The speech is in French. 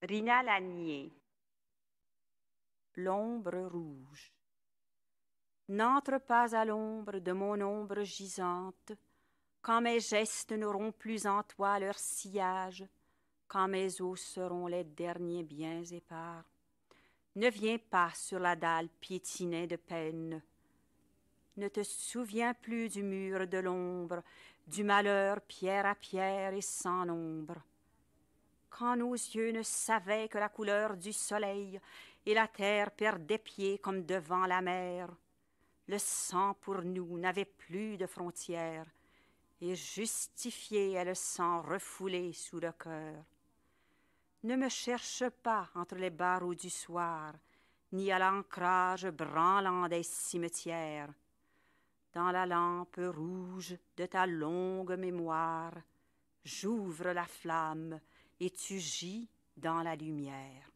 Rina Lanier. L'ombre rouge. N'entre pas à l'ombre de mon ombre gisante, quand mes gestes n'auront plus en toi leur sillage, quand mes os seront les derniers biens épars. Ne viens pas sur la dalle piétinée de peine. Ne te souviens plus du mur de l'ombre, du malheur pierre à pierre et sans nombre quand nos yeux ne savaient que la couleur du soleil, et la terre perdait pied comme devant la mer. Le sang pour nous n'avait plus de frontières, et justifié est le sang refoulé sous le cœur. Ne me cherche pas entre les barreaux du soir, ni à l'ancrage branlant des cimetières. Dans la lampe rouge de ta longue mémoire, j'ouvre la flamme et tu gis dans la lumière.